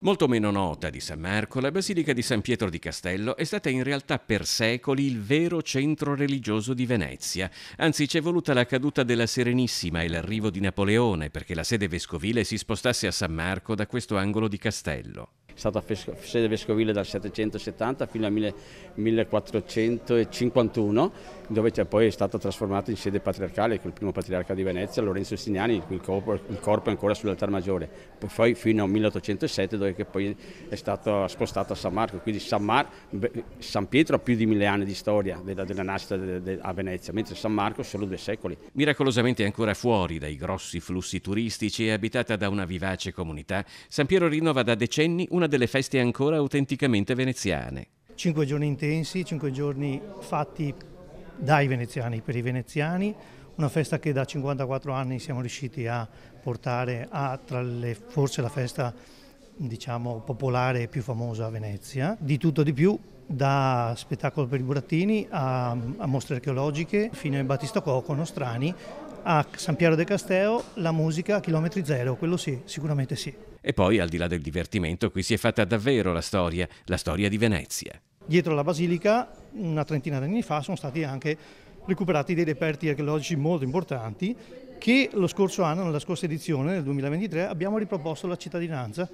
Molto meno nota di San Marco, la Basilica di San Pietro di Castello è stata in realtà per secoli il vero centro religioso di Venezia. Anzi, c'è voluta la caduta della Serenissima e l'arrivo di Napoleone perché la sede vescovile si spostasse a San Marco da questo angolo di castello stata sede vescovile dal 770 fino al 1451, dove poi è stata trasformata in sede patriarcale con il primo patriarca di Venezia, Lorenzo Signani, il cui il corpo è ancora sull'altar maggiore, poi fino al 1807 dove poi è stata spostata a San Marco, quindi San, Mar, San, Pietro ha più di mille anni di storia della, della nascita de, de, a Venezia, mentre San Marco solo due secoli. Miracolosamente ancora fuori dai grossi flussi turistici e abitata da una vivace comunità, San Piero rinnova da decenni una una delle feste ancora autenticamente veneziane. Cinque giorni intensi, cinque giorni fatti dai veneziani, per i veneziani, una festa che da 54 anni siamo riusciti a portare a tra le, forse la festa diciamo, popolare più famosa a Venezia, di tutto di più da spettacolo per i burattini a, a mostre archeologiche fino ai battistococco nostrani a San Piero de Casteo la musica a chilometri zero, quello sì, sicuramente sì. E poi, al di là del divertimento, qui si è fatta davvero la storia, la storia di Venezia. Dietro la basilica, una trentina d'anni fa, sono stati anche recuperati dei reperti archeologici molto importanti che lo scorso anno, nella scorsa edizione, nel 2023, abbiamo riproposto alla cittadinanza.